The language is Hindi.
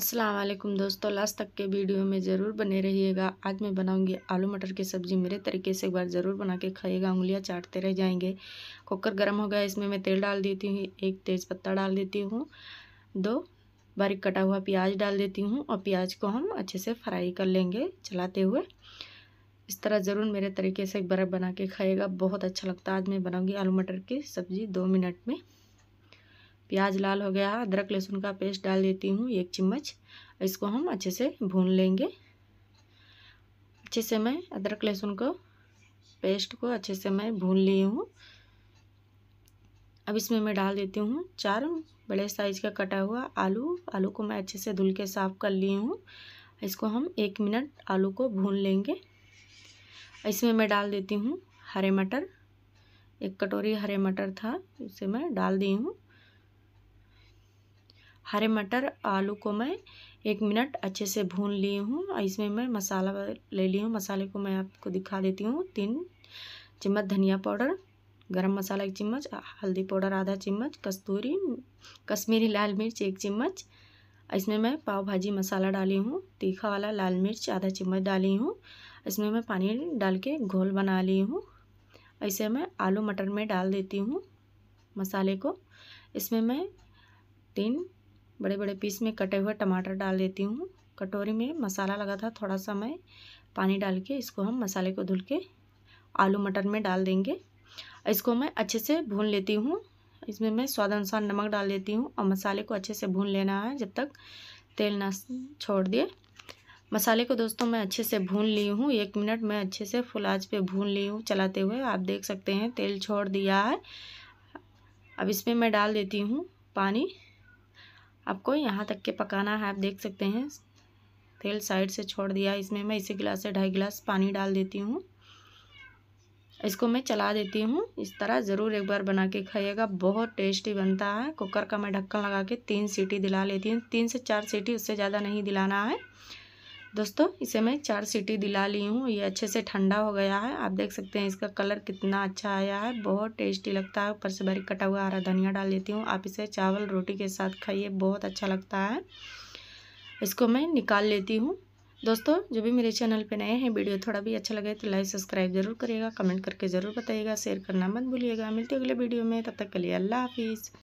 अस्सलाम वालेकुम दोस्तों लास्ट तक के वीडियो में ज़रूर बने रहिएगा आज मैं बनाऊंगी आलू मटर की सब्ज़ी मेरे तरीके से एक बार ज़रूर बना के खाइएगा उंगलियां चाटते रह जाएंगे कुकर गर्म हो गया इसमें मैं तेल डाल देती हूँ एक तेज़ पत्ता डाल देती हूँ दो बारीक कटा हुआ प्याज डाल देती हूँ और प्याज को हम अच्छे से फ्राई कर लेंगे चलाते हुए इस तरह ज़रूर मेरे तरीके से एक बार बना के खाइएगा बहुत अच्छा लगता है आज मैं बनाऊँगी आलू मटर की सब्ज़ी दो मिनट में प्याज लाल हो गया है अदरक लहसुन का पेस्ट डाल देती हूँ एक चम्मच इसको हम अच्छे से भून लेंगे अच्छे से मैं अदरक लहसुन को पेस्ट को अच्छे से मैं भून ली हूँ अब इसमें मैं डाल देती हूँ चार बड़े साइज़ का कटा हुआ आलू आलू को मैं अच्छे से धुल के साफ़ कर ली हूँ इसको हम एक मिनट आलू को भून लेंगे इसमें मैं डाल देती हूँ हरे मटर एक कटोरी हरे मटर था उसे मैं डाल दी हूँ हरे मटर आलू को मैं एक मिनट अच्छे से भून ली हूँ और इसमें मैं मसाला ले ली हूँ मसाले को मैं आपको दिखा देती हूँ तीन चम्मच धनिया पाउडर गरम मसाला एक चम्मच हल्दी पाउडर आधा चम्मच कस्तूरी कश्मीरी लाल मिर्च एक चम्मच इसमें मैं पाव भाजी मसाला डाली हूँ तीखा वाला लाल मिर्च आधा चम्मच डाली हूँ इसमें मैं पानी डाल के घोल बना ली हूँ ऐसे मैं आलू मटर में डाल देती हूँ मसाले को इसमें मैं तीन बड़े बड़े पीस में कटे हुए टमाटर डाल देती हूँ कटोरी में मसाला लगा था थोड़ा सा मैं पानी डाल के इसको हम मसाले को धुल के आलू मटर में डाल देंगे इसको मैं अच्छे से भून लेती हूँ इसमें मैं स्वाद अनुसार नमक डाल देती हूँ और मसाले को अच्छे से भून लेना है जब तक तेल ना छोड़ दिए मसाले को दोस्तों मैं अच्छे से भून ली हूँ एक मिनट मैं अच्छे से फुल आँच पे भून ली हूँ चलाते हुए आप देख सकते हैं तेल छोड़ दिया है अब इसमें मैं डाल देती हूँ पानी आपको यहाँ तक के पकाना है आप देख सकते हैं तेल साइड से छोड़ दिया इसमें मैं इसी गिलास से ढाई गिलास पानी डाल देती हूँ इसको मैं चला देती हूँ इस तरह ज़रूर एक बार बना के खाइएगा बहुत टेस्टी बनता है कुकर का मैं ढक्कन लगा के तीन सीटी दिला लेती हूँ तीन से चार सीटी उससे ज़्यादा नहीं दिलाना है दोस्तों इसे मैं चार सीटी दिला ली हूँ ये अच्छे से ठंडा हो गया है आप देख सकते हैं इसका कलर कितना अच्छा आया है बहुत टेस्टी लगता है ऊपर से बारीक कटा हुआ हरा धनिया डाल देती हूँ आप इसे चावल रोटी के साथ खाइए बहुत अच्छा लगता है इसको मैं निकाल लेती हूँ दोस्तों जो भी मेरे चैनल पे नए हैं वीडियो थोड़ा भी अच्छा लगे तो लाइक सब्सक्राइब जरूर करिएगा कमेंट करके ज़रूर बताइएगा शेयर करना मत भूलिएगा मिलती अगले वीडियो में तब तक के लिए अल्लाह हाफिज़